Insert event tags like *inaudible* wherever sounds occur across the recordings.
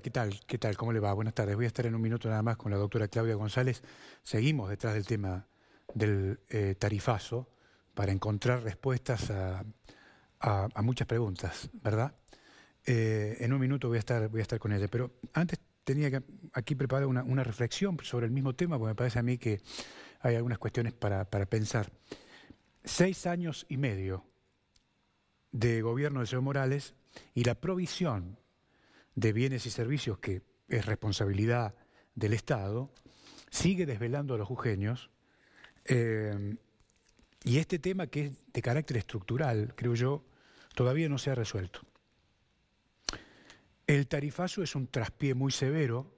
¿qué tal? ¿Qué tal? ¿Cómo le va? Buenas tardes. Voy a estar en un minuto nada más con la doctora Claudia González. Seguimos detrás del tema del eh, tarifazo para encontrar respuestas a, muchas preguntas, ¿verdad? Eh, en un minuto voy a, estar, voy a estar con ella, pero antes tenía que, aquí preparada una, reflexión sobre el mismo tema, porque me parece a mí que hay algunas cuestiones para, pensar. Seis años y medio de gobierno de señor Morales y la provisión de bienes y servicios, que es responsabilidad del Estado, sigue desvelando a los jujeños. Eh, y este tema que es de carácter estructural, creo yo, todavía no se ha resuelto. El tarifazo es un traspié muy severo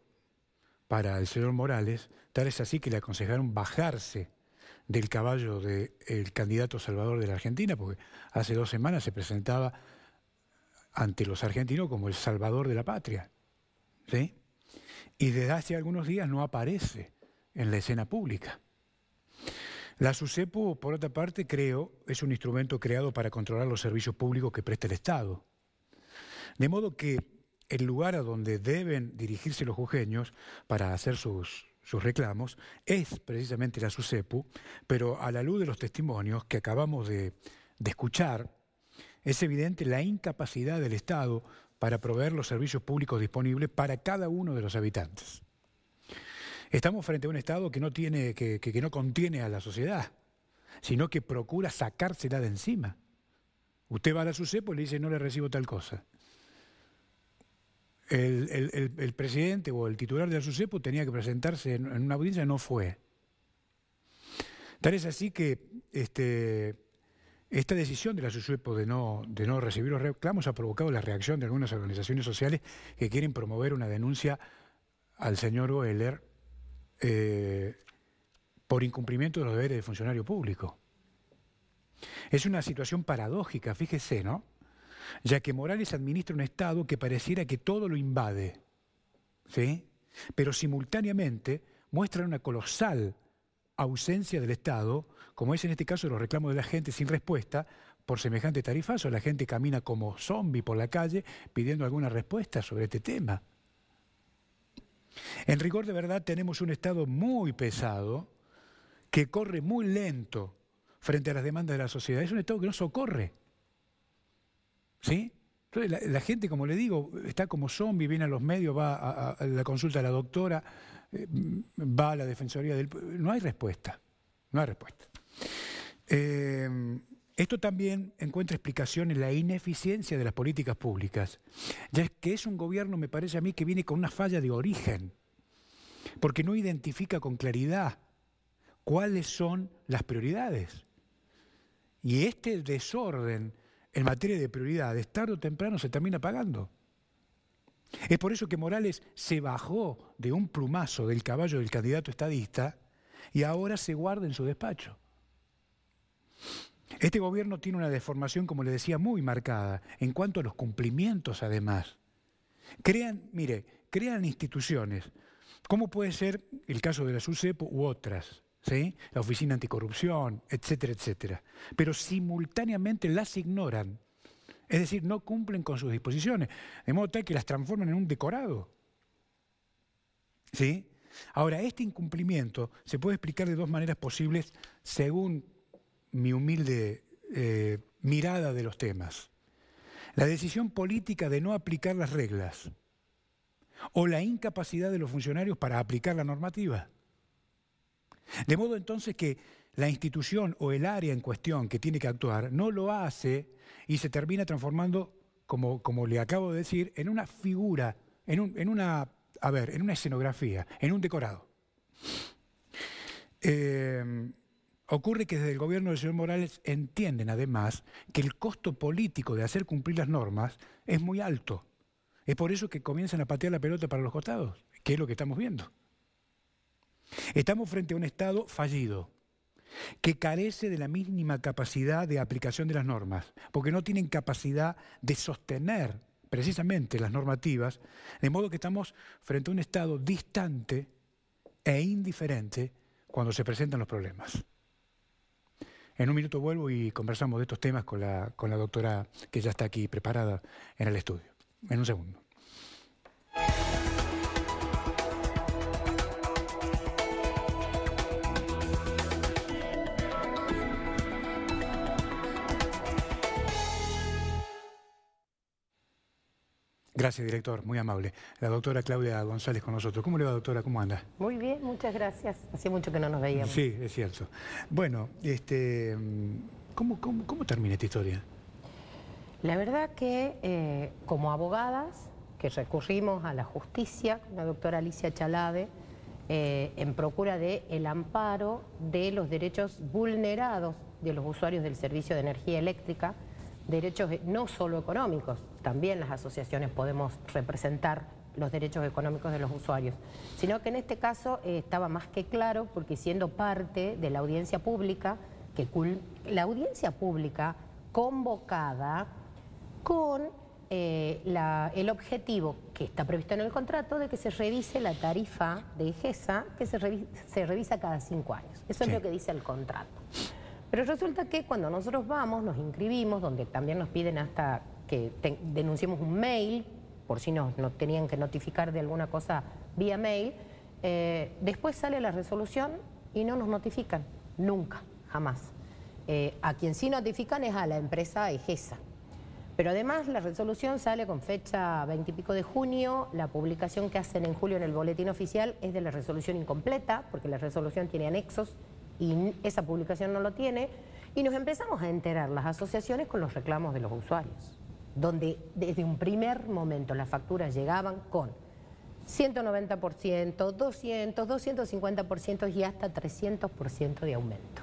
para el señor Morales, tal es así que le aconsejaron bajarse del caballo del candidato salvador de la Argentina, porque hace dos semanas se presentaba ante los argentinos como el salvador de la patria. ¿sí? Y desde hace algunos días no aparece en la escena pública. La SUCEPU, por otra parte, creo, es un instrumento creado para controlar los servicios públicos que presta el Estado. De modo que el lugar a donde deben dirigirse los jujeños para hacer sus, reclamos es precisamente la SUSEPU, pero a la luz de los testimonios que acabamos de, de escuchar, es evidente la incapacidad del Estado para proveer los servicios públicos disponibles para cada uno de los habitantes. Estamos frente a un Estado que no, tiene, que, no contiene a la sociedad, sino que procura sacársela de encima. Usted va a la SUSEPO y le dice no le recibo tal cosa. El, presidente o el titular de la SUSEPO tenía que presentarse en, una audiencia, no fue. Tal es así que este, esta decisión de la SUSUEPO de no, de no recibir los reclamos ha provocado la reacción de algunas organizaciones sociales que quieren promover una denuncia al señor Oeller eh, por incumplimiento de los deberes de funcionario público. Es una situación paradójica, fíjese, ¿no? Ya que Morales administra un Estado que pareciera que todo lo invade, ¿sí? Pero simultáneamente muestra una colosal ausencia del Estado, como es en este caso los reclamos de la gente sin respuesta por semejante tarifazo. La gente camina como zombie por la calle pidiendo alguna respuesta sobre este tema. En rigor de verdad tenemos un Estado muy pesado que corre muy lento frente a las demandas de la sociedad. Es un Estado que no socorre. ¿Sí? La, gente, como le digo, está como zombie, viene a los medios, va a la consulta de la doctora, eh, va a la Defensoría del No hay respuesta, no hay respuesta. Eh, esto también encuentra explicación en la ineficiencia de las políticas públicas, ya que es un gobierno, me parece a mí, que viene con una falla de origen, porque no identifica con claridad cuáles son las prioridades. Y este desorden en materia de prioridades, tarde o temprano, se termina pagando. Es por eso que Morales se bajó de un plumazo del caballo del candidato estadista y ahora se guarda en su despacho. Este gobierno tiene una deformación, como le decía, muy marcada en cuanto a los cumplimientos, además. Crean, mire, crean instituciones, como puede ser el caso de la SUSEP u otras, ¿sí? la Oficina Anticorrupción, etcétera, etcétera. Pero simultáneamente las ignoran es decir, no cumplen con sus disposiciones, de modo tal que las transforman en un decorado. ¿Sí? Ahora, este incumplimiento se puede explicar de dos maneras posibles según mi humilde eh, mirada de los temas. La decisión política de no aplicar las reglas o la incapacidad de los funcionarios para aplicar la normativa. De modo entonces que la institución o el área en cuestión que tiene que actuar no lo hace y se termina transformando, como, como le acabo de decir, en una figura, en, un, en una, a ver, en una escenografía, en un decorado. Eh, ocurre que desde el gobierno del señor Morales entienden además que el costo político de hacer cumplir las normas es muy alto. Es por eso que comienzan a patear la pelota para los costados, que es lo que estamos viendo. Estamos frente a un Estado fallido, que carece de la mínima capacidad de aplicación de las normas, porque no tienen capacidad de sostener precisamente las normativas, de modo que estamos frente a un Estado distante e indiferente cuando se presentan los problemas. En un minuto vuelvo y conversamos de estos temas con la, doctora que ya está aquí preparada en el estudio. En un segundo. Gracias, director, muy amable. La doctora Claudia González con nosotros. ¿Cómo le va, doctora? ¿Cómo anda? Muy bien, muchas gracias. Hace mucho que no nos veíamos. Sí, es cierto. Bueno, este, mm, ¿cómo, termina esta historia? La verdad que eh, como abogadas que recurrimos a la justicia, la doctora Alicia Chalade, eh, en procura del el amparo de los derechos vulnerados de los usuarios del servicio de energía eléctrica, derechos e-, no solo económicos, también las asociaciones podemos representar los derechos económicos de los usuarios, sino que en este caso eh, estaba más que claro porque siendo parte de la audiencia pública, que la audiencia pública convocada con eh, el objetivo que está previsto en el contrato de que se revise la tarifa de IGESA, que se, se revisa cada cinco años. Eso es lo que dice el contrato. Pero resulta que cuando nosotros vamos, nos inscribimos, donde también nos piden hasta que denunciemos un mail, por si nos, tenían que notificar de alguna cosa vía mail, eh, después sale la resolución y no nos notifican, nunca, jamás. Eh, a quien sí notifican es a la empresa EGESA. Pero además la resolución sale con fecha 20 y pico de junio, la publicación que hacen en julio en el boletín oficial es de la resolución incompleta, porque la resolución tiene anexos, y esa publicación no lo tiene, y nos empezamos a enterar las asociaciones con los reclamos de los usuarios, donde desde un primer momento las facturas llegaban con 190%, 200, 250% y hasta 300% de aumento.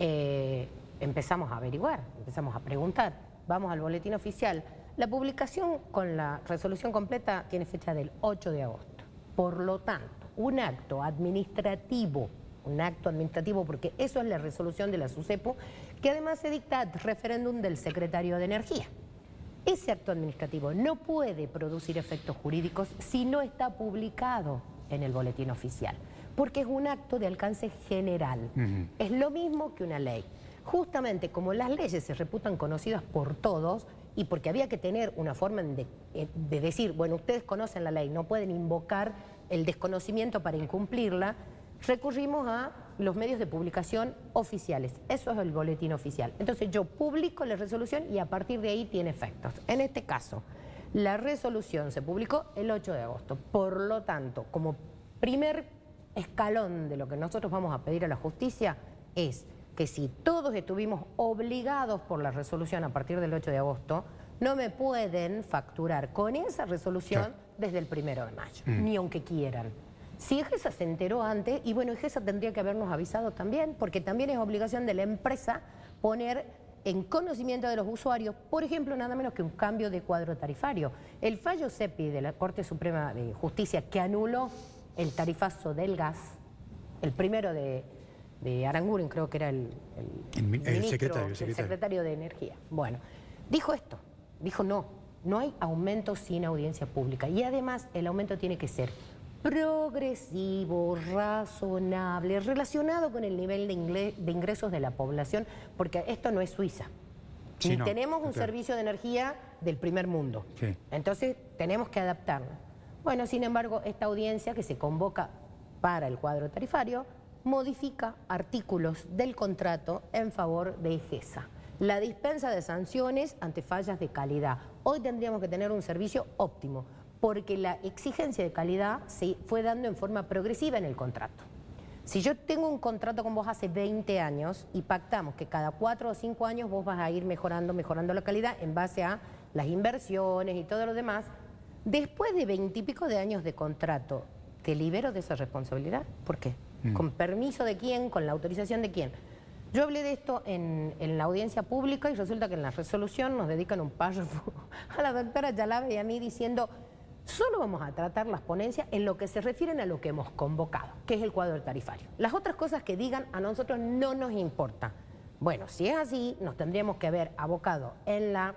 Eh, empezamos a averiguar, empezamos a preguntar, vamos al boletín oficial. La publicación con la resolución completa tiene fecha del 8 de agosto. Por lo tanto, un acto administrativo un acto administrativo, porque eso es la resolución de la SUSEPO, que además se dicta referéndum del secretario de Energía. Ese acto administrativo no puede producir efectos jurídicos si no está publicado en el boletín oficial, porque es un acto de alcance general. Es lo mismo que una ley. Justamente como las leyes se reputan conocidas por todos, y porque había que tener una forma de, eh, decir, bueno, ustedes conocen la ley, no pueden invocar el desconocimiento para incumplirla, recurrimos a los medios de publicación oficiales. Eso es el boletín oficial. Entonces yo publico la resolución y a partir de ahí tiene efectos. En este caso, la resolución se publicó el 8 de agosto. Por lo tanto, como primer escalón de lo que nosotros vamos a pedir a la justicia es que si todos estuvimos obligados por la resolución a partir del 8 de agosto, no me pueden facturar con esa resolución desde el primero de mayo, mm. ni aunque quieran. Si EGESA se enteró antes, y bueno, EGESA tendría que habernos avisado también, porque también es obligación de la empresa poner en conocimiento de los usuarios, por ejemplo, nada menos que un cambio de cuadro tarifario. El fallo CEPI de la Corte Suprema de Justicia que anuló el tarifazo del gas, el primero de, Aranguren, creo que era el, el, secretario, de Energía. Bueno, dijo esto, dijo no, no hay aumento sin audiencia pública. Y además el aumento tiene que ser progresivo, razonable, relacionado con el nivel de, ingresos de la población, porque esto no es Suiza. tenemos un servicio de energía del primer mundo. Entonces tenemos que adaptarlo. Bueno, sin embargo, esta audiencia que se convoca para el cuadro tarifario modifica artículos del contrato en favor de EGESA. La dispensa de sanciones ante fallas de calidad. Hoy tendríamos que tener un servicio óptimo porque la exigencia de calidad se fue dando en forma progresiva en el contrato. Si yo tengo un contrato con vos hace 20 años y pactamos que cada 4 o 5 años vos vas a ir mejorando, mejorando la calidad en base a las inversiones y todo lo demás, después de 20 de años de contrato, ¿te libero de esa responsabilidad? ¿Por qué? Mm. ¿Con permiso de quién? ¿Con la autorización de quién? Yo hablé de esto en, en, la audiencia pública y resulta que en la resolución nos dedican un párrafo *laughs* a la doctora Yalave y a mí diciendo Solo vamos a tratar las ponencias en lo que se refieren a lo que hemos convocado, que es el cuadro tarifario. Las otras cosas que digan a nosotros no nos importa. Bueno, si es así, nos tendríamos que haber abocado en la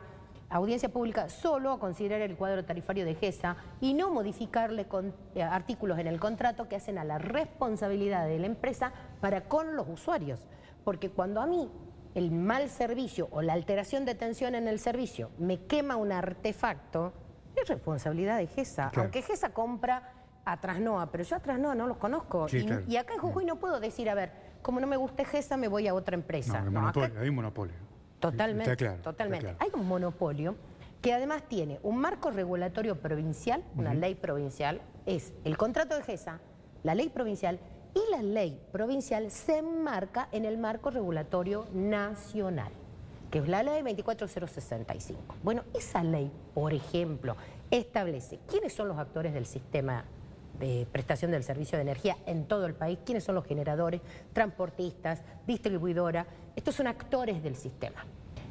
audiencia pública solo a considerar el cuadro tarifario de GESA y no modificarle con, eh, artículos en el contrato que hacen a la responsabilidad de la empresa para con los usuarios. Porque cuando a mí el mal servicio o la alteración de tensión en el servicio me quema un artefacto, es responsabilidad de GESA. Aunque GESA compra a Trasnoa, pero yo a Trasnoa no los conozco. y, acá en Jujuy no puedo decir, a ver, como no me guste GESA, me voy a otra empresa. No, Hay un monopolio. Totalmente, totalmente. hay un monopolio que además tiene un marco regulatorio provincial, una ley provincial, es el contrato de GESA, la ley provincial y la ley provincial se enmarca en el marco regulatorio nacional que es la ley 24065. Bueno, esa ley, por ejemplo, establece quiénes son los actores del sistema de prestación del servicio de energía en todo el país, quiénes son los generadores, transportistas, distribuidora, estos son actores del sistema.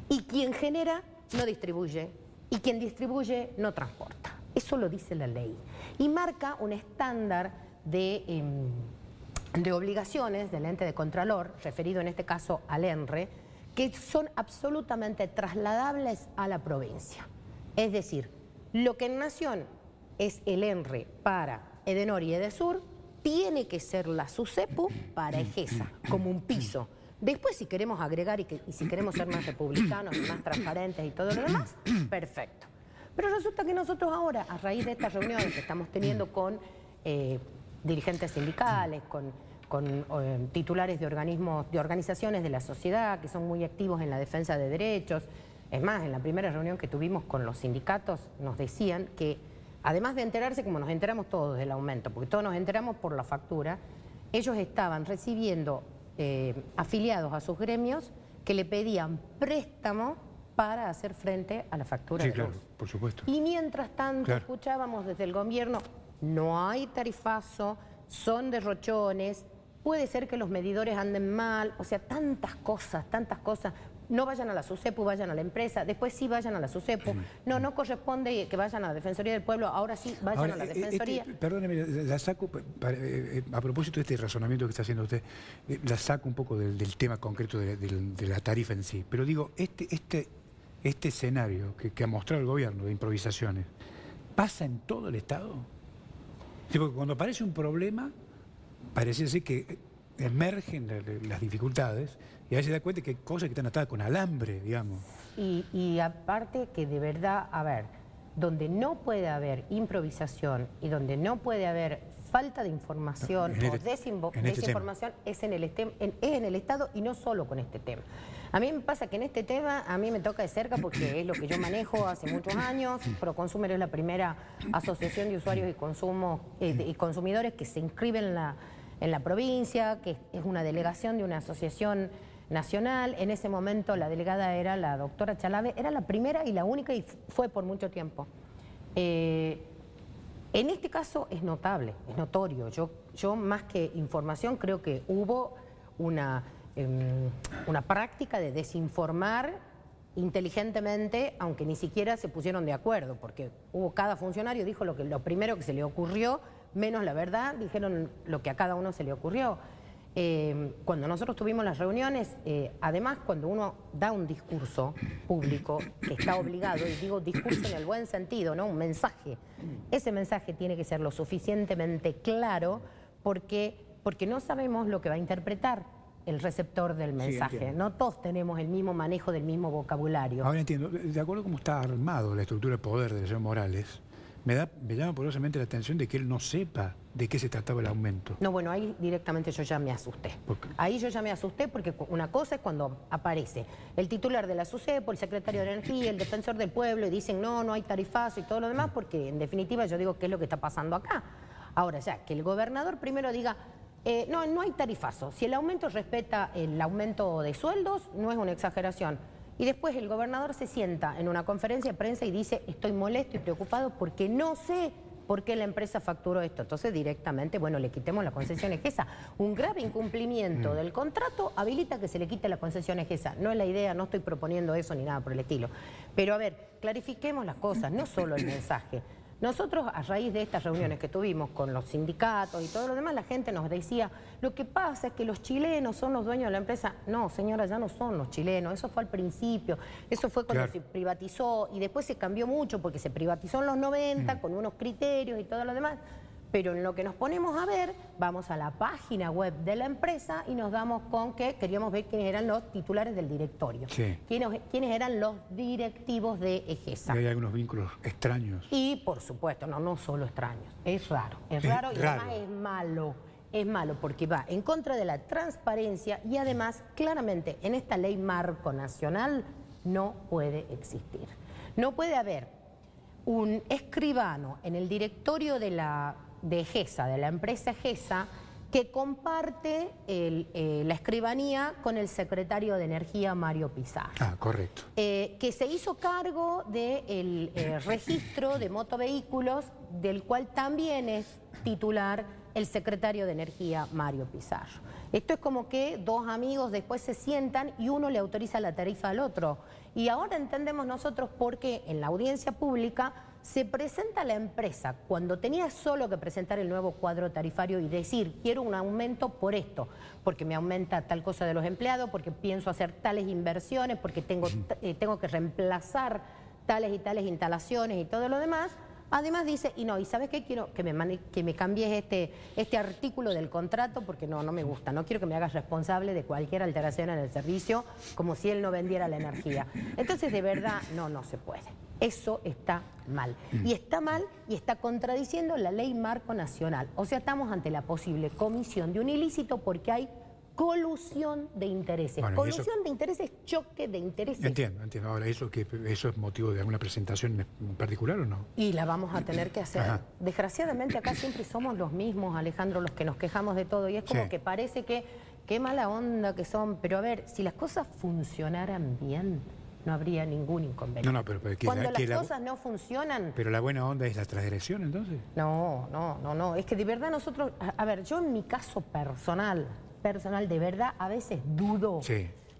Y quien genera no distribuye y quien distribuye no transporta. Eso lo dice la ley y marca un estándar de, em, de obligaciones del ente de Contralor, referido en este caso al ENRE, que son absolutamente trasladables a la provincia. Es decir, lo que en Nación es el ENRE para Edenor y Edesur, tiene que ser la SUCEPU para EGESA, como un piso. Después, si queremos agregar y, si queremos ser más republicanos, más transparentes y todo lo demás, perfecto. Pero resulta que nosotros ahora, a raíz de estas reuniones que estamos teniendo con eh, dirigentes sindicales, con con eh, titulares de organismos, de organizaciones de la sociedad que son muy activos en la defensa de derechos. Es más, en la primera reunión que tuvimos con los sindicatos nos decían que, además de enterarse, como nos enteramos todos del aumento, porque todos nos enteramos por la factura, ellos estaban recibiendo eh, afiliados a sus gremios que le pedían préstamo para hacer frente a la factura sí, de claro, por supuesto. Y mientras tanto escuchábamos desde el gobierno, no hay tarifazo, son derrochones, puede ser que los medidores anden mal, o sea, tantas cosas, tantas cosas. No vayan a la SUSEPU, vayan a la empresa, después sí vayan a la SUSEPU. No, no corresponde que vayan a la Defensoría del Pueblo, ahora sí vayan a la este, Defensoría. Este, perdóneme, la saco, eh, eh, a propósito de este razonamiento que está haciendo usted, eh, la saco un poco del, tema concreto de, la tarifa en sí, pero digo, este, este, este escenario que ha mostrado el gobierno de improvisaciones, ¿pasa en todo el Estado? Porque cuando aparece un problema, parece así que emergen las dificultades y ahí se da cuenta que hay cosas que están atadas con alambre, digamos. Y, aparte que de verdad, a ver, donde no puede haber improvisación y donde no puede haber falta de información o este- este desinformación es en el, en el Estado y no solo con este tema. A mí me pasa que en este tema a mí me toca de cerca porque es lo que yo manejo hace muchos años. Proconsumer es la primera asociación de usuarios y, consumo, eh, y consumidores que se inscribe en la en la provincia, que es una delegación de una asociación nacional. En ese momento la delegada era la doctora Chalave, era la primera y la única y fue por mucho tiempo. Eh, en este caso es notable, es notorio. Yo, yo más que información creo que hubo una, em, una práctica de desinformar inteligentemente, aunque ni siquiera se pusieron de acuerdo, porque hubo cada funcionario dijo lo, que, lo primero que se le ocurrió menos la verdad, dijeron lo que a cada uno se le ocurrió. Eh, cuando nosotros tuvimos las reuniones, eh, además cuando uno da un discurso público que está obligado, y digo discurso en el buen sentido, ¿no? un mensaje, ese mensaje tiene que ser lo suficientemente claro porque, porque no sabemos lo que va a interpretar el receptor del mensaje. no todos tenemos el mismo manejo del mismo vocabulario. Ahora entiendo, de acuerdo a cómo está armado la estructura de poder del señor Morales, me, llama poderosamente la atención de que él no sepa de qué se trataba el aumento. No, bueno, ahí directamente yo ya me asusté. Ahí yo ya me asusté porque una cosa es cuando aparece el titular de la SUCEPO, el secretario de Energía, el defensor del pueblo y dicen no, no hay tarifazo y todo lo demás porque en definitiva yo digo qué es lo que está pasando acá. Ahora ya, que el gobernador primero diga eh, no, no hay tarifazo. Si el aumento respeta el aumento de sueldos, no es una exageración. Y después el gobernador se sienta en una conferencia de prensa y dice, estoy molesto y preocupado porque no sé por qué la empresa facturó esto. Entonces directamente, bueno, le quitemos la concesión EGESA. Un grave mm. incumplimiento mm. del contrato habilita que se le quite la concesión EGESA. No es la idea, no estoy proponiendo eso ni nada por el estilo. Pero a ver, clarifiquemos las cosas, no solo el mensaje. Nosotros, a raíz de estas reuniones que tuvimos con los sindicatos y todo lo demás, la gente nos decía, lo que pasa es que los chilenos son los dueños de la empresa. No, señora, ya no son los chilenos, eso fue al principio, eso fue cuando se privatizó y después se cambió mucho porque se privatizó en los 90 mm. con unos criterios y todo lo demás. Pero en lo que nos ponemos a ver, vamos a la página web de la empresa y nos damos con que queríamos ver quiénes eran los titulares del directorio. Sí. Quiénes, eran los directivos de EGESA. hay algunos vínculos extraños. Y, por supuesto, no, no solo extraños. Es raro. Es, raro, raro y además es malo. Es malo porque va en contra de la transparencia y además, claramente, en esta ley marco nacional no puede existir. No puede haber un escribano en el directorio de la de GESA, de la empresa GESA, que comparte eh, la escribanía con el secretario de Energía, Mario Pizarro. Ah, correcto. Eh, que se hizo cargo del eh, registro de motovehículos, del cual también es titular el secretario de Energía, Mario Pizarro. Esto es como que dos amigos después se sientan y uno le autoriza la tarifa al otro. Y ahora entendemos nosotros por qué en la audiencia pública se presenta la empresa cuando tenía solo que presentar el nuevo cuadro tarifario y decir, quiero un aumento por esto, porque me aumenta tal cosa de los empleados, porque pienso hacer tales inversiones, porque tengo, eh, que reemplazar tales y tales instalaciones y todo lo demás. Además dice, y no, ¿y sabes qué? Quiero que me, que me cambies este, este artículo del contrato porque no, no me gusta. No quiero que me hagas responsable de cualquier alteración en el servicio como si él no vendiera la energía. Entonces, de verdad, no, no se puede. Eso está mal. Mm. Y está mal y está contradiciendo la ley marco nacional. O sea, estamos ante la posible comisión de un ilícito porque hay colusión de intereses. colusión de intereses, choque de intereses. Entiendo, entiendo. Ahora, ¿eso, que, ¿eso es motivo de alguna presentación en particular o no? Y la vamos a tener que hacer. Desgraciadamente acá siempre somos los mismos, Alejandro, los que nos quejamos de todo. Y es como que parece que qué mala onda que son. Pero a ver, si las cosas funcionaran bien no habría ningún inconveniente. No, no, pero, que cuando las cosas no funcionan... Pero la buena onda es la transgresión, entonces. No, no, no, no. Es que de verdad nosotros... A, ver, yo en mi caso personal, personal de verdad, a veces dudo.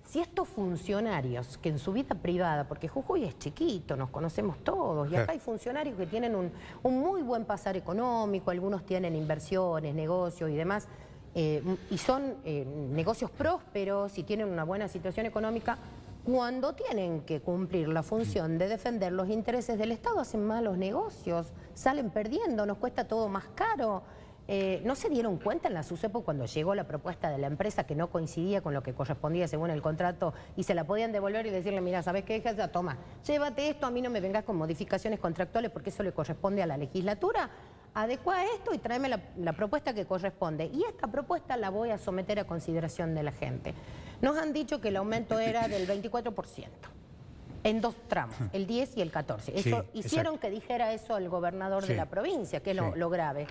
Si estos funcionarios que en su vida privada, porque Jujuy es chiquito, nos conocemos todos, y acá hay funcionarios que tienen un, muy buen pasar económico, algunos tienen inversiones, negocios y demás, eh, y son eh, negocios prósperos y tienen una buena situación económica, cuando tienen que cumplir la función de defender los intereses del Estado, hacen malos negocios, salen perdiendo, nos cuesta todo más caro. Eh, ¿No se dieron cuenta en la SUSEPO cuando llegó la propuesta de la empresa que no coincidía con lo que correspondía según el contrato y se la podían devolver y decirle, mira, ¿sabes qué? Ya toma, llévate esto, a mí no me vengas con modificaciones contractuales porque eso le corresponde a la legislatura? Adecua esto y tráeme la propuesta que corresponde. Y esta propuesta la voy a someter a consideración de la gente. Nos han dicho que el aumento era del 24%. En dos tramos, el 10 y el 14. Eso, hicieron que dijera eso el gobernador de la provincia, que es lo, grave.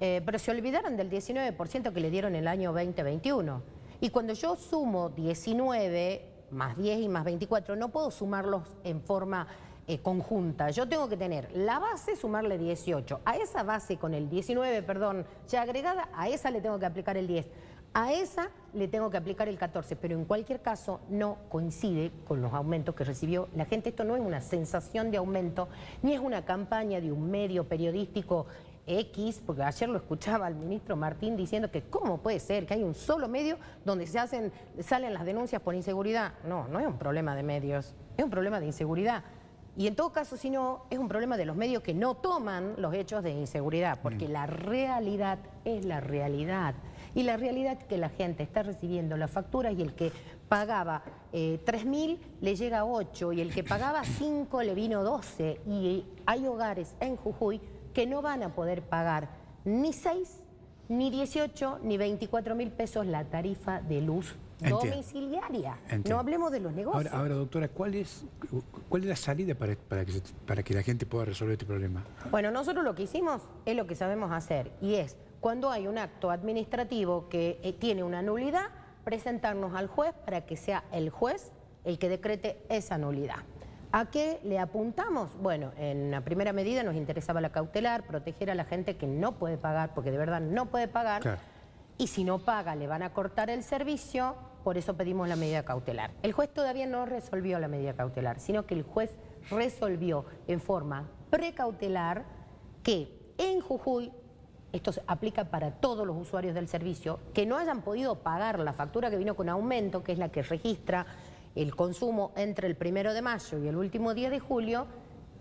Eh, pero se olvidaron del 19% que le dieron el año 2021. Y cuando yo sumo 19 más 10 y más 24, no puedo sumarlos en forma eh, conjunta. Yo tengo que tener la base, sumarle 18. A esa base con el 19, perdón, ya agregada, a esa le tengo que aplicar el 10. A esa le tengo que aplicar el 14, pero en cualquier caso no coincide con los aumentos que recibió la gente. Esto no es una sensación de aumento, ni es una campaña de un medio periodístico X, porque ayer lo escuchaba al ministro Martín diciendo que cómo puede ser que hay un solo medio donde se hacen, salen las denuncias por inseguridad. No, no es un problema de medios, es un problema de inseguridad. Y en todo caso, si no, es un problema de los medios que no toman los hechos de inseguridad, porque mm. la realidad es la realidad y la realidad es que la gente está recibiendo las facturas y el que pagaba eh, 3.000 le llega 8 y el que pagaba 5 *coughs* le vino 12 y hay hogares en Jujuy que no van a poder pagar ni 6, ni 18, ni 24 mil pesos la tarifa de luz domiciliaria. No hablemos de los negocios. Ahora, doctora, ¿cuál es, ¿cuál es la salida para, que, para que la gente pueda resolver este problema? Bueno, nosotros lo que hicimos es lo que sabemos hacer y es cuando hay un acto administrativo que eh, tiene una nulidad, presentarnos al juez para que sea el juez el que decrete esa nulidad. ¿A qué le apuntamos? Bueno, en la primera medida nos interesaba la cautelar, proteger a la gente que no puede pagar, porque de verdad no puede pagar, y si no paga le van a cortar el servicio, por eso pedimos la medida cautelar. El juez todavía no resolvió la medida cautelar, sino que el juez resolvió en forma precautelar que en Jujuy esto aplica para todos los usuarios del servicio, que no hayan podido pagar la factura que vino con aumento, que es la que registra el consumo entre el primero de mayo y el último día de julio,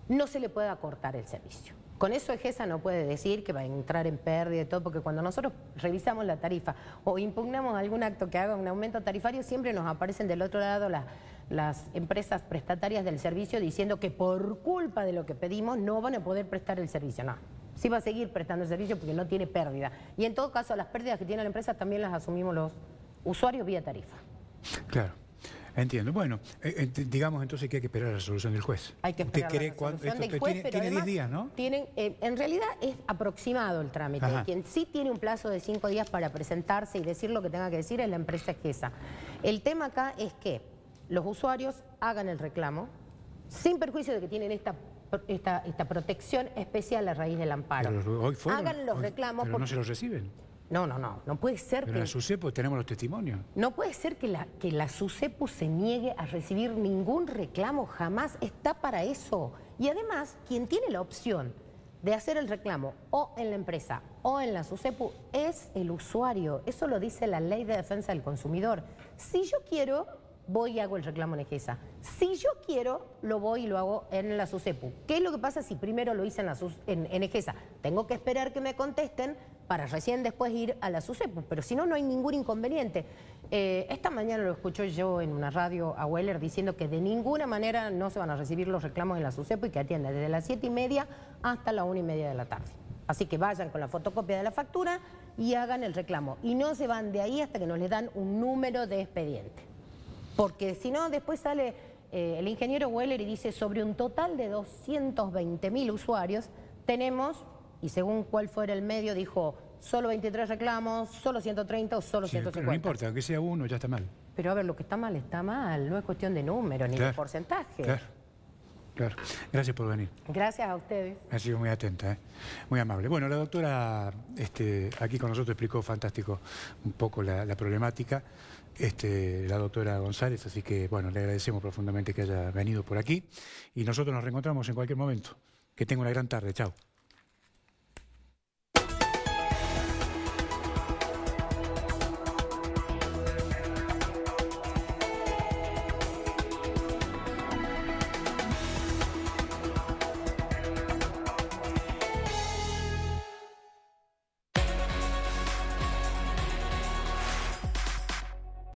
no se le pueda cortar el servicio. Con eso EGESA no puede decir que va a entrar en pérdida y todo, porque cuando nosotros revisamos la tarifa o impugnamos algún acto que haga un aumento tarifario, siempre nos aparecen del otro lado las, las empresas prestatarias del servicio diciendo que por culpa de lo que pedimos no van a poder prestar el servicio. No, sí va a seguir prestando el servicio porque no tiene pérdida. Y en todo caso, las pérdidas que tiene la empresa también las asumimos los usuarios vía tarifa. Claro. Entiendo. Bueno, eh, eh, digamos entonces que hay que esperar la resolución del juez. Hay que esperar la resolución del juez, tiene, días, ¿no? Tienen, eh, en realidad es aproximado el trámite. Quien sí tiene un plazo de cinco días para presentarse y decir lo que tenga que decir es la empresa esa. El tema acá es que los usuarios hagan el reclamo sin perjuicio de que tienen esta esta, protección especial a raíz del amparo. Hagan los reclamos. Pero porque... no se los reciben. No, no, no. No puede ser Pero la Susepu tenemos los testimonios. No puede ser que la, que la se niegue a recibir ningún reclamo. Jamás está para eso. Y además, quien tiene la opción de hacer el reclamo o en la empresa o en la SUSEPU es el usuario. Eso lo dice la Ley de Defensa del Consumidor. Si yo quiero voy y hago el reclamo en EGESA. Si yo quiero, lo voy y lo hago en la SUSEPU. ¿Qué es lo que pasa si primero lo hice en, la en, EGESA? Tengo que esperar que me contesten para recién después ir a la SUSEPU, pero si no, no hay ningún inconveniente. Eh, esta mañana lo escucho yo en una radio a Weller diciendo que de ninguna manera no se van a recibir los reclamos en la SUSEPU y que atiende desde las 7 y media hasta la 1 y media de la tarde. Así que vayan con la fotocopia de la factura y hagan el reclamo. Y no se van de ahí hasta que nos les dan un número de expediente. Porque si no, después sale eh, el ingeniero Weller y dice, sobre un total de 220 mil usuarios, tenemos, y según cuál fuera el medio, dijo, solo 23 reclamos, solo 130 o solo 150. no importa, aunque sea uno ya está mal. Pero a ver, lo que está mal está mal, no es cuestión de número ni de porcentaje. Claro, claro. Gracias por venir. Gracias a ustedes. Ha sido muy atenta, ¿eh? muy amable. Bueno, la doctora este, aquí con nosotros explicó fantástico un poco la problemática este, la doctora González, así que bueno, le agradecemos profundamente que haya venido por aquí y nosotros nos reencontramos en cualquier momento. Que tenga una gran tarde, chao.